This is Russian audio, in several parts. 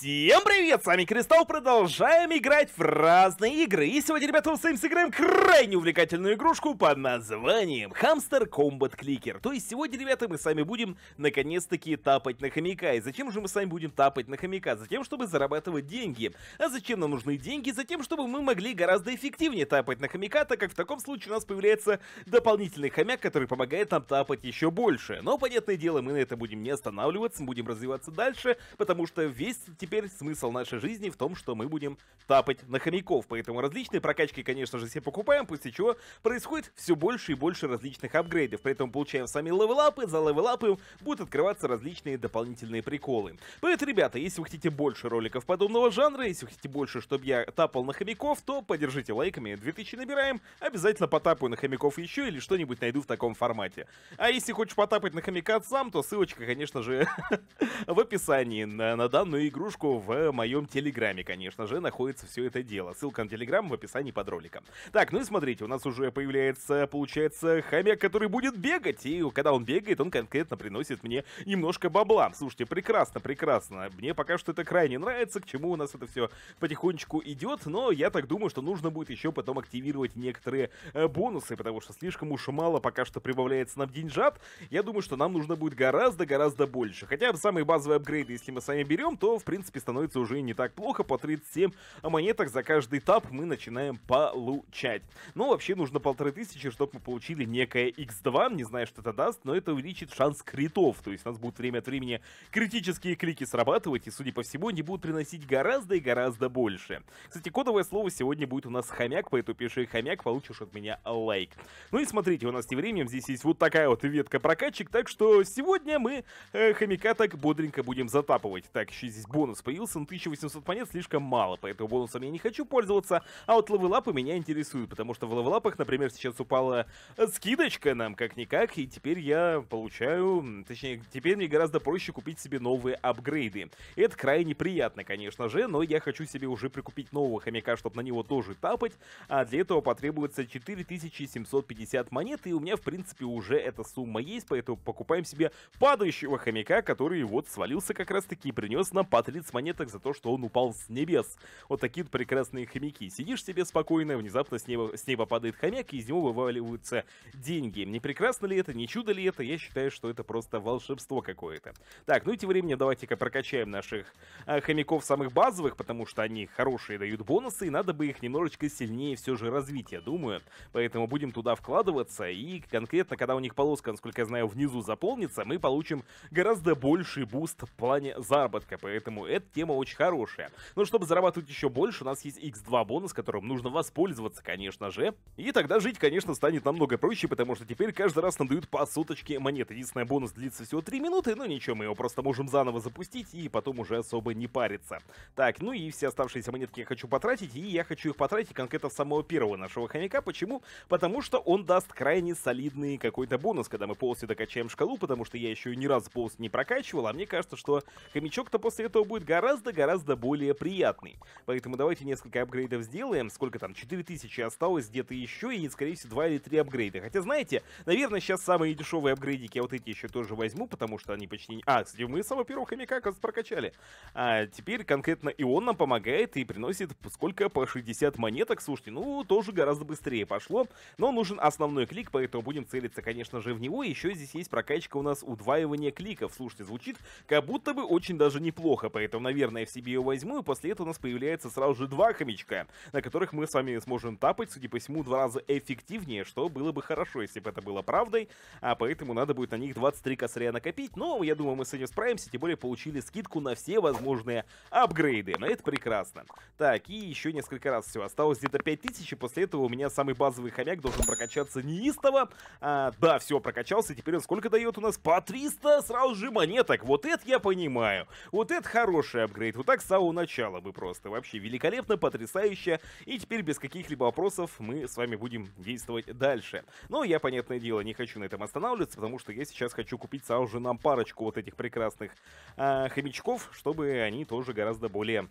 Всем привет, с вами Кристалл, продолжаем играть в разные игры. И сегодня, ребята, мы с вами сыграем крайне увлекательную игрушку под названием Хамстер Combat Clicker. То есть сегодня, ребята, мы с вами будем наконец-таки тапать на хомяка. И зачем же мы с вами будем тапать на хомяка? Затем, чтобы зарабатывать деньги. А зачем нам нужны деньги? Затем, чтобы мы могли гораздо эффективнее тапать на хомяка, так как в таком случае у нас появляется дополнительный хомяк, который помогает нам тапать еще больше. Но, понятное дело, мы на это будем не останавливаться, будем развиваться дальше, потому что весь теперь смысл нашей жизни в том, что мы будем тапать на хомяков. Поэтому различные прокачки, конечно же, все покупаем, после чего происходит все больше и больше различных апгрейдов. При этом получаем сами левелапы, за левелапы будут открываться различные дополнительные приколы. Поэтому, ребята, если вы хотите больше роликов подобного жанра, если вы хотите больше, чтобы я тапал на хомяков, то поддержите лайками, 2000 набираем, обязательно потапаю на хомяков еще или что-нибудь найду в таком формате. А если хочешь потапать на хомяка сам, то ссылочка, конечно же, в описании на, на данную игрушку ссылочку в моем телеграме, конечно же, находится все это дело. Ссылка на телеграм в описании под роликом. Так, ну и смотрите, у нас уже появляется, получается, хомяк, который будет бегать, и когда он бегает, он конкретно приносит мне немножко бабла. Слушайте, прекрасно, прекрасно. Мне пока что это крайне нравится, к чему у нас это все потихонечку идет, но я так думаю, что нужно будет еще потом активировать некоторые э, бонусы, потому что слишком уж мало пока что прибавляется нам деньжат. Я думаю, что нам нужно будет гораздо-гораздо больше. Хотя самые базовые апгрейды, если мы сами берем, то, в принципе, принципе, становится уже не так плохо. По 37 монеток за каждый этап мы начинаем получать. Ну, вообще нужно полторы тысячи, чтобы мы получили некое x2. Не знаю, что это даст, но это увеличит шанс критов. То есть у нас будет время от времени критические клики срабатывать, и, судя по всему, они будут приносить гораздо и гораздо больше. Кстати, кодовое слово сегодня будет у нас хомяк, поэтому пиши хомяк, получишь от меня лайк. Ну и смотрите, у нас тем временем здесь есть вот такая вот ветка прокачек, так что сегодня мы э, хомяка так бодренько будем затапывать. Так, еще здесь бонус бонус появился на 1800 монет слишком мало, поэтому бонусом я не хочу пользоваться, а вот левелапы меня интересуют, потому что в левелапах, например, сейчас упала э, скидочка нам как-никак, и теперь я получаю, точнее, теперь мне гораздо проще купить себе новые апгрейды. Это крайне приятно, конечно же, но я хочу себе уже прикупить нового хомяка, чтобы на него тоже тапать, а для этого потребуется 4750 монет, и у меня, в принципе, уже эта сумма есть, поэтому покупаем себе падающего хомяка, который вот свалился как раз-таки и принес нам по 3 с монеток за то, что он упал с небес. Вот такие вот прекрасные хомяки. Сидишь себе спокойно, внезапно с неба, с неба падает хомяк, и из него вываливаются деньги. Не прекрасно ли это, не чудо ли это? Я считаю, что это просто волшебство какое-то. Так, ну и тем временем давайте-ка прокачаем наших э, хомяков самых базовых, потому что они хорошие дают бонусы, и надо бы их немножечко сильнее все же развить, я думаю. Поэтому будем туда вкладываться, и конкретно, когда у них полоска, насколько я знаю, внизу заполнится, мы получим гораздо больший буст в плане заработка, поэтому эта тема очень хорошая. Но чтобы зарабатывать еще больше, у нас есть X2 бонус, которым нужно воспользоваться, конечно же. И тогда жить, конечно, станет намного проще, потому что теперь каждый раз нам дают по суточке монет. Единственное, бонус длится всего 3 минуты, но ничего, мы его просто можем заново запустить и потом уже особо не париться. Так, ну и все оставшиеся монетки я хочу потратить, и я хочу их потратить конкретно в самого первого нашего хомяка. Почему? Потому что он даст крайне солидный какой-то бонус, когда мы полностью докачаем шкалу, потому что я еще ни разу полностью не прокачивал, а мне кажется, что хомячок-то после этого будет будет гораздо-гораздо более приятный. Поэтому давайте несколько апгрейдов сделаем. Сколько там? 4000 осталось где-то еще, и, скорее всего, 2 или 3 апгрейда. Хотя, знаете, наверное, сейчас самые дешевые апгрейдики я вот эти еще тоже возьму, потому что они почти... А, кстати, мы самого первого хомяка прокачали. А теперь конкретно и он нам помогает и приносит сколько? По 60 монеток. Слушайте, ну, тоже гораздо быстрее пошло. Но нужен основной клик, поэтому будем целиться, конечно же, в него. Еще здесь есть прокачка у нас удваивания кликов. Слушайте, звучит как будто бы очень даже неплохо, поэтому поэтому, наверное, я в себе ее возьму, и после этого у нас появляется сразу же два хомячка, на которых мы с вами сможем тапать, судя по всему, два раза эффективнее, что было бы хорошо, если бы это было правдой, а поэтому надо будет на них 23 косаря накопить, но я думаю, мы с этим справимся, тем более получили скидку на все возможные апгрейды, но это прекрасно. Так, и еще несколько раз все, осталось где-то 5000, и после этого у меня самый базовый хомяк должен прокачаться неистово, а, да, все, прокачался, теперь он сколько дает у нас? По 300 сразу же монеток, вот это я понимаю, вот это хорошо хороший апгрейд. Вот так с самого начала бы просто. Вообще великолепно, потрясающе. И теперь без каких-либо вопросов мы с вами будем действовать дальше. Но я, понятное дело, не хочу на этом останавливаться, потому что я сейчас хочу купить сразу же нам парочку вот этих прекрасных э, хомячков, чтобы они тоже гораздо более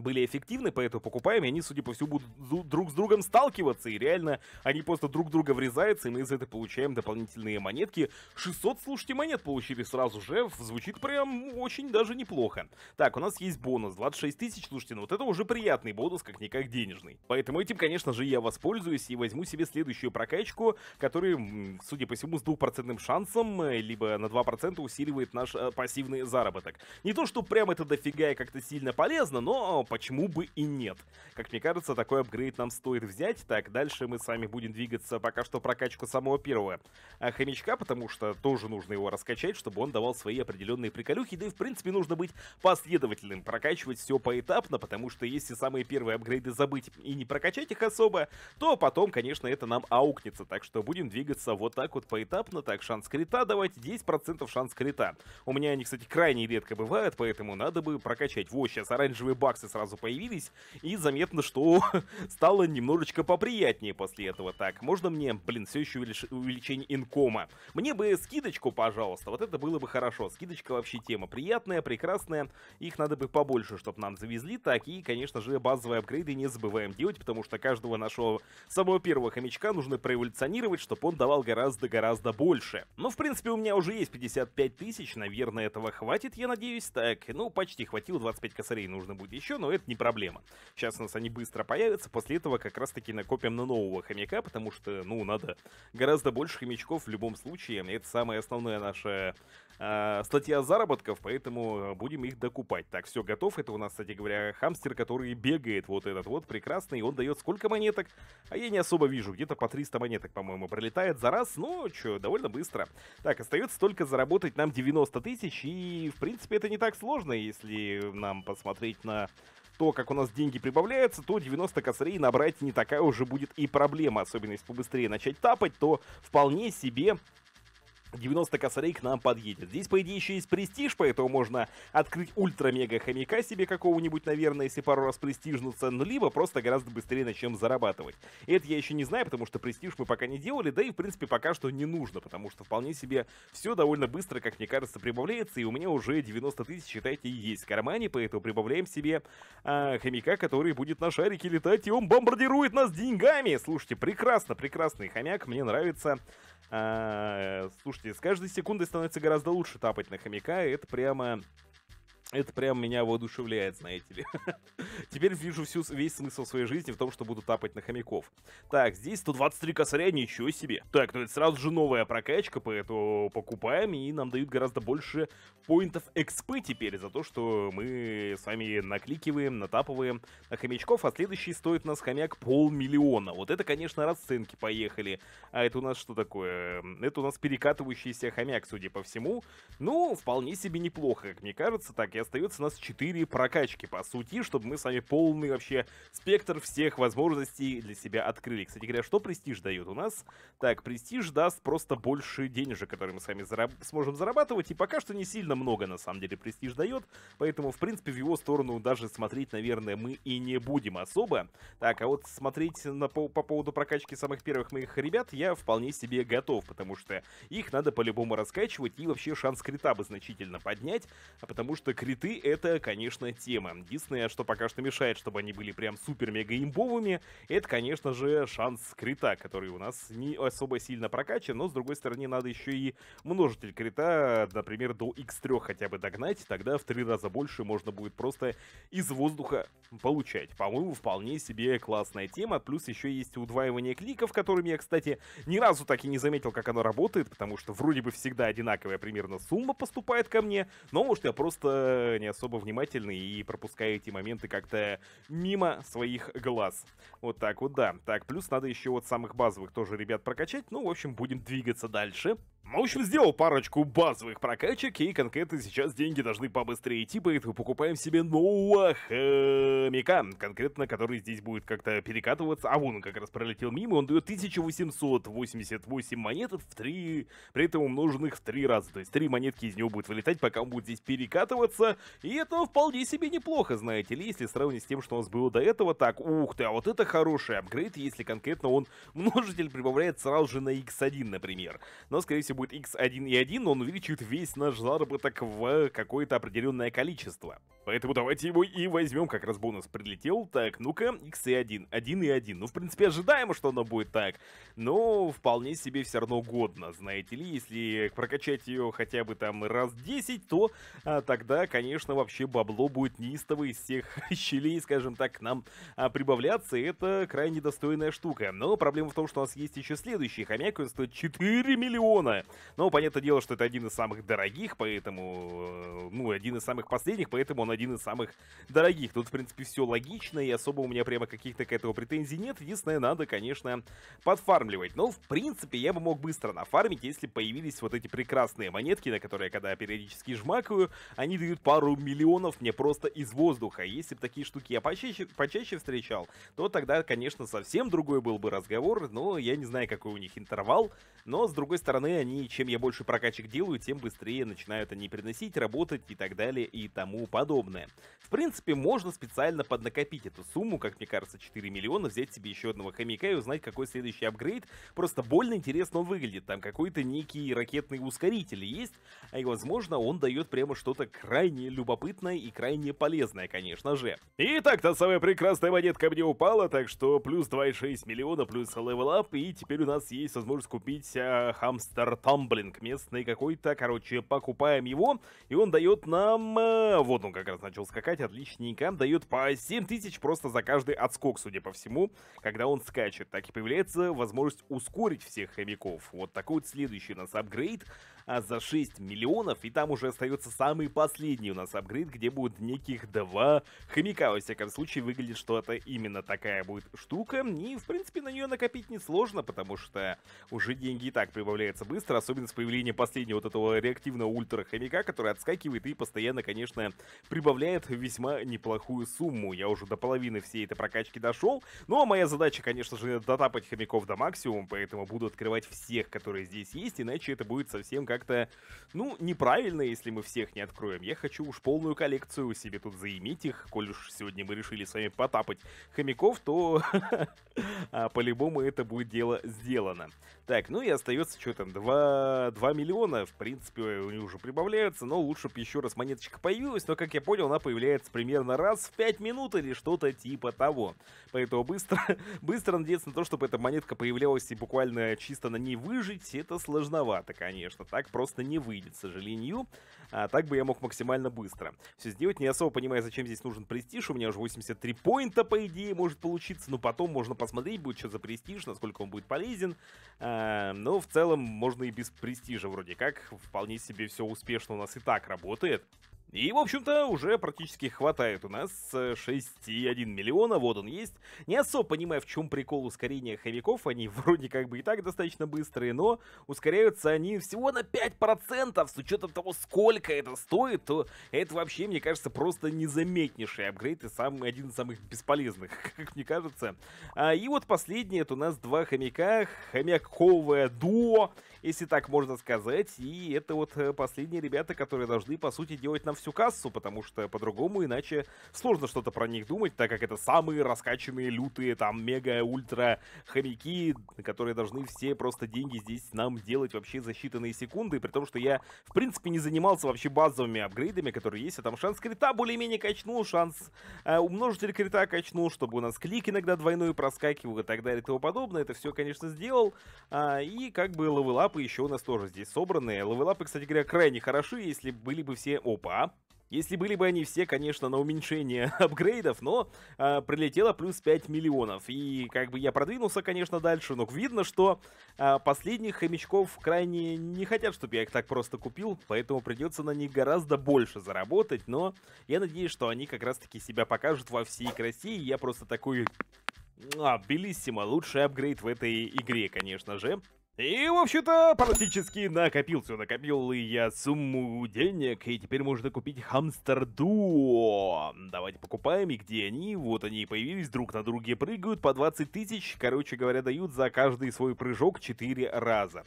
были эффективны, поэтому покупаем, и они, судя по всему, будут друг с другом сталкиваться, и реально они просто друг друга врезаются, и мы из этого получаем дополнительные монетки. 600, слушайте, монет получили сразу же, звучит прям очень даже неплохо. Так, у нас есть бонус, 26 тысяч, слушайте, ну вот это уже приятный бонус, как-никак денежный. Поэтому этим, конечно же, я воспользуюсь и возьму себе следующую прокачку, которая, судя по всему, с двухпроцентным шансом, э, либо на 2% усиливает наш э, пассивный заработок. Не то, что прям это дофига и как-то сильно полезно, но почему бы и нет? Как мне кажется, такой апгрейд нам стоит взять, так, дальше мы с вами будем двигаться пока что прокачку самого первого а хомячка, потому что тоже нужно его раскачать, чтобы он давал свои определенные приколюхи, да и в принципе нужно быть последовательным, прокачивать все поэтапно, потому что если самые первые апгрейды забыть и не прокачать их особо, то потом, конечно, это нам аукнется, так что будем двигаться вот так вот поэтапно, так, шанс крита давать, 10% шанс крита. У меня они, кстати, крайне редко бывают, поэтому надо бы прокачать. Вот, сейчас оранжевые баксы сразу появились, и заметно, что стало немножечко поприятнее после этого. Так, можно мне, блин, все еще увелич... увеличение инкома? Мне бы скидочку, пожалуйста, вот это было бы хорошо. Скидочка вообще тема приятная, прекрасная, их надо бы побольше, чтобы нам завезли. Так, и, конечно же, базовые апгрейды не забываем делать, потому что каждого нашего самого первого хомячка нужно проэволюционировать, чтобы он давал гораздо-гораздо больше. Ну, в принципе, у меня уже есть 55 тысяч, наверное, этого хватит, я надеюсь. Так, ну, почти хватило, 25 косарей нужно будет еще, но но это не проблема. Сейчас у нас они быстро появятся, после этого как раз-таки накопим на нового хомяка, потому что, ну, надо гораздо больше хомячков в любом случае. Это самая основная наша э, статья заработков, поэтому а, будем их докупать. Так, все, готов. Это у нас, кстати говоря, хамстер, который бегает вот этот вот прекрасный. Он дает сколько монеток? А я не особо вижу. Где-то по 300 монеток, по-моему, пролетает за раз. Ну, что, довольно быстро. Так, остается только заработать нам 90 тысяч. И, в принципе, это не так сложно, если нам посмотреть на то, как у нас деньги прибавляются, то 90 косарей набрать не такая уже будет и проблема. Особенно если побыстрее начать тапать, то вполне себе 90 косарей к нам подъедет. Здесь, по идее, еще есть престиж, поэтому можно открыть ультра-мега-хомяка себе какого-нибудь, наверное, если пару раз престижнуться, ну, либо просто гораздо быстрее начнем зарабатывать. И Это я еще не знаю, потому что престиж мы пока не делали, да и, в принципе, пока что не нужно, потому что вполне себе все довольно быстро, как мне кажется, прибавляется, и у меня уже 90 тысяч, считайте, есть в кармане, поэтому прибавляем себе а, хомяка, который будет на шарике летать, и он бомбардирует нас деньгами! Слушайте, прекрасно, прекрасный хомяк, мне нравится. А, э, слушайте, с каждой секундой становится гораздо лучше тапать на хомяка, и это прямо это прям меня воодушевляет, знаете ли. Теперь вижу всю, весь смысл своей жизни в том, что буду тапать на хомяков. Так, здесь 123 косаря, ничего себе. Так, ну это сразу же новая прокачка, поэтому покупаем, и нам дают гораздо больше поинтов экспы теперь за то, что мы с вами накликиваем, натапываем на хомячков, а следующий стоит у нас хомяк полмиллиона. Вот это, конечно, расценки поехали. А это у нас что такое? Это у нас перекатывающийся хомяк, судя по всему. Ну, вполне себе неплохо, как мне кажется. Так, я остается у нас 4 прокачки, по сути, чтобы мы с вами полный вообще спектр всех возможностей для себя открыли. Кстати говоря, что престиж дает у нас? Так, престиж даст просто больше денежек, которые мы с вами зараб сможем зарабатывать, и пока что не сильно много, на самом деле, престиж дает, поэтому, в принципе, в его сторону даже смотреть, наверное, мы и не будем особо. Так, а вот смотреть на, по, по поводу прокачки самых первых моих ребят я вполне себе готов, потому что их надо по-любому раскачивать, и вообще шанс крита бы значительно поднять, а потому что крит цветы — это, конечно, тема. Единственное, что пока что мешает, чтобы они были прям супер-мега-имбовыми, это, конечно же, шанс крита, который у нас не особо сильно прокачан, но, с другой стороны, надо еще и множитель крита, например, до x3 хотя бы догнать, тогда в три раза больше можно будет просто из воздуха получать. По-моему, вполне себе классная тема, плюс еще есть удваивание кликов, которыми я, кстати, ни разу так и не заметил, как оно работает, потому что вроде бы всегда одинаковая примерно сумма поступает ко мне, но, может, я просто не особо внимательны и пропускаете моменты как-то мимо своих глаз. Вот так вот, да. Так, плюс надо еще вот самых базовых тоже ребят прокачать. Ну, в общем, будем двигаться дальше. В общем, сделал парочку базовых прокачек, и конкретно сейчас деньги должны побыстрее идти, поэтому покупаем себе нового хомяка, конкретно который здесь будет как-то перекатываться. А вон он как раз пролетел мимо, он дает 1888 монет в 3, при этом умноженных в 3 раза. То есть 3 монетки из него будет вылетать, пока он будет здесь перекатываться, и это вполне себе неплохо, знаете ли, если сравнить с тем, что у нас было до этого. Так, ух ты, а вот это хороший апгрейд, если конкретно он множитель прибавляет сразу же на x1, например. Но, скорее всего, если будет x1 и 1, он увеличит весь наш заработок в какое-то определенное количество. Поэтому давайте его и возьмем, как раз бонус прилетел. Так, ну-ка, x и 1, 1 и 1. Ну, в принципе, ожидаемо, что оно будет так, но вполне себе все равно годно, знаете ли. Если прокачать ее хотя бы там раз 10, то а, тогда, конечно, вообще бабло будет неистово из всех щелей, скажем так, к нам а, прибавляться. Это крайне достойная штука. Но проблема в том, что у нас есть еще следующий хомяк, он стоит 4 миллиона. Но понятное дело, что это один из самых дорогих, поэтому, э, ну, один из самых последних, поэтому он один из самых дорогих. Тут, в принципе, все логично, и особо у меня прямо каких-то к этому претензий нет. Единственное, надо, конечно, подфармливать. Но, в принципе, я бы мог быстро нафармить, если появились вот эти прекрасные монетки, на которые, когда периодически жмакаю, они дают пару миллионов мне просто из воздуха. Если бы такие штуки я почаще, почаще встречал, то тогда, конечно, совсем другой был бы разговор, но я не знаю, какой у них интервал. Но, с другой стороны, они они, чем я больше прокачек делаю, тем быстрее начинают они приносить, работать и так далее и тому подобное. В принципе, можно специально поднакопить эту сумму, как мне кажется, 4 миллиона, взять себе еще одного хомяка и узнать, какой следующий апгрейд. Просто больно интересно он выглядит. Там какой-то некий ракетный ускоритель есть, а и, возможно, он дает прямо что-то крайне любопытное и крайне полезное, конечно же. Итак, та самая прекрасная монетка мне упала, так что плюс 2,6 миллиона, плюс левелап, и теперь у нас есть возможность купить э, хамстер тамблинг местный какой-то. Короче, покупаем его. И он дает нам... Э, вот он как раз начал скакать, отличненько. Дает по 7 тысяч просто за каждый отскок, судя по всему, когда он скачет. Так и появляется возможность ускорить всех хомяков. Вот такой вот следующий у нас апгрейд а за 6 миллионов, и там уже остается самый последний у нас апгрейд, где будет неких два хомяка. Во всяком случае, выглядит, что это именно такая будет штука, и, в принципе, на нее накопить несложно, потому что уже деньги и так прибавляются быстро, особенно с появлением последнего вот этого реактивного ультра-хомяка, который отскакивает и постоянно, конечно, прибавляет весьма неплохую сумму. Я уже до половины всей этой прокачки дошел, ну а моя задача, конечно же, дотапать хомяков до максимума, поэтому буду открывать всех, которые здесь есть, иначе это будет совсем как как-то, ну, неправильно, если мы всех не откроем. Я хочу уж полную коллекцию себе тут заиметь их. Коль уж сегодня мы решили с вами потапать хомяков, то а, по-любому это будет дело сделано. Так, ну и остается, что там, 2, 2 миллиона, в принципе, у них уже прибавляются, но лучше бы еще раз монеточка появилась, но, как я понял, она появляется примерно раз в 5 минут или что-то типа того. Поэтому быстро, быстро надеяться на то, чтобы эта монетка появлялась и буквально чисто на ней выжить, это сложновато, конечно, так просто не выйдет, к сожалению, а так бы я мог максимально быстро все сделать, не особо понимаю, зачем здесь нужен престиж, у меня уже 83 поинта, по идее, может получиться, но потом можно посмотреть будет, что за престиж, насколько он будет полезен, а, Э, но в целом можно и без престижа вроде как. Вполне себе все успешно у нас и так работает. И, в общем-то, уже практически хватает у нас 6,1 э, миллиона, вот он есть. Не особо понимая в чем прикол ускорения хомяков, они вроде как бы и так достаточно быстрые, но ускоряются они всего на 5%, с учетом того, сколько это стоит, то это вообще, мне кажется, просто незаметнейший апгрейд и самый, один из самых бесполезных, как мне кажется. А, и вот последний это у нас два хомяка, хомяковое дуо, если так можно сказать. И это вот э, последние ребята, которые должны, по сути, делать нам всю кассу, потому что по-другому иначе сложно что-то про них думать, так как это самые раскачанные, лютые, там, мега-ультра хомяки, которые должны все просто деньги здесь нам делать вообще за считанные секунды, при том, что я, в принципе, не занимался вообще базовыми апгрейдами, которые есть, а там шанс крита более-менее качнул, шанс э, умножитель крита качнул, чтобы у нас клик иногда двойной проскакивал и так далее и тому подобное. Это все, конечно, сделал. Э, и как бы левелап левелапы еще у нас тоже здесь собраны. Левелапы, кстати говоря, крайне хороши, если были бы все... Опа! Если были бы они все, конечно, на уменьшение апгрейдов, но э, прилетело плюс 5 миллионов. И как бы я продвинулся, конечно, дальше, но видно, что э, последних хомячков крайне не хотят, чтобы я их так просто купил, поэтому придется на них гораздо больше заработать, но я надеюсь, что они как раз-таки себя покажут во всей красе, и я просто такой... А, белиссимо, лучший апгрейд в этой игре, конечно же. И, в общем-то, практически накопил все. Накопил я сумму денег, и теперь можно купить хамстер дуо. Давайте покупаем, и где они? Вот они и появились, друг на друге прыгают, по 20 тысяч, короче говоря, дают за каждый свой прыжок 4 раза.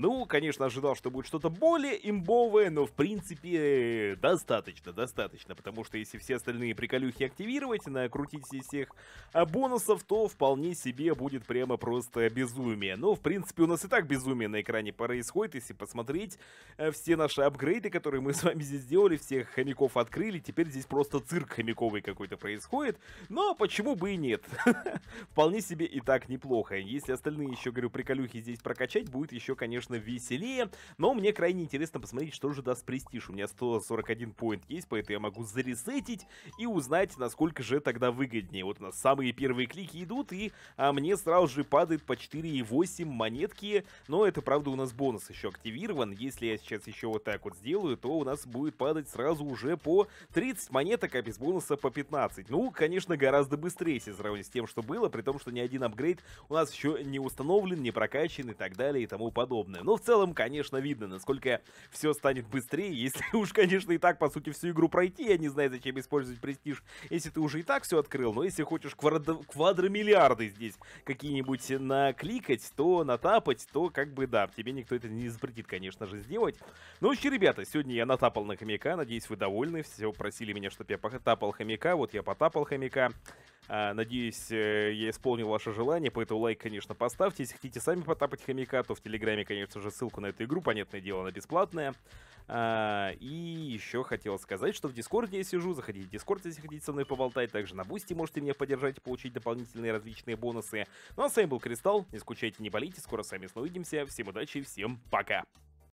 Ну, конечно, ожидал, что будет что-то более имбовое, но в принципе достаточно, достаточно. Потому что если все остальные приколюхи активировать, накрутить из всех а, бонусов, то вполне себе будет прямо просто безумие. Но, в принципе, у нас и так безумие на экране происходит, если посмотреть э, все наши апгрейды, которые мы с вами здесь сделали, всех хомяков открыли, теперь здесь просто цирк хомяковый какой-то происходит. Но ну, а почему бы и нет? Вполне себе и так неплохо. Если остальные еще, говорю, приколюхи здесь прокачать, будет еще, конечно, конечно, веселее, но мне крайне интересно посмотреть, что же даст престиж. У меня 141 поинт есть, поэтому я могу заресетить и узнать, насколько же тогда выгоднее. Вот у нас самые первые клики идут, и а, мне сразу же падает по 4,8 монетки, но это, правда, у нас бонус еще активирован. Если я сейчас еще вот так вот сделаю, то у нас будет падать сразу уже по 30 монеток, а без бонуса по 15. Ну, конечно, гораздо быстрее, если сравнить с тем, что было, при том, что ни один апгрейд у нас еще не установлен, не прокачан и так далее и тому подобное подобное. Но в целом, конечно, видно, насколько все станет быстрее, если уж, конечно, и так, по сути, всю игру пройти. Я не знаю, зачем использовать престиж, если ты уже и так все открыл. Но если хочешь квадро квадромиллиарды здесь какие-нибудь накликать, то натапать, то как бы да, тебе никто это не запретит, конечно же, сделать. Ну, вообще, ребята, сегодня я натапал на хомяка, надеюсь, вы довольны. Все просили меня, чтобы я потапал хомяка, вот я потапал хомяка. А, надеюсь, э, я исполнил ваше желание, поэтому лайк, конечно, поставьте. Если хотите сами потапать хомяка, то в Телеграме, конечно же, ссылку на эту игру, понятное дело, она бесплатная. А, и еще хотел сказать, что в Дискорде я сижу, заходите в Дискорд, если хотите со мной поболтать. Также на Бусти можете меня поддержать и получить дополнительные различные бонусы. Ну а с вами был Кристалл, не скучайте, не болите, скоро с вами увидимся. Всем удачи, всем пока!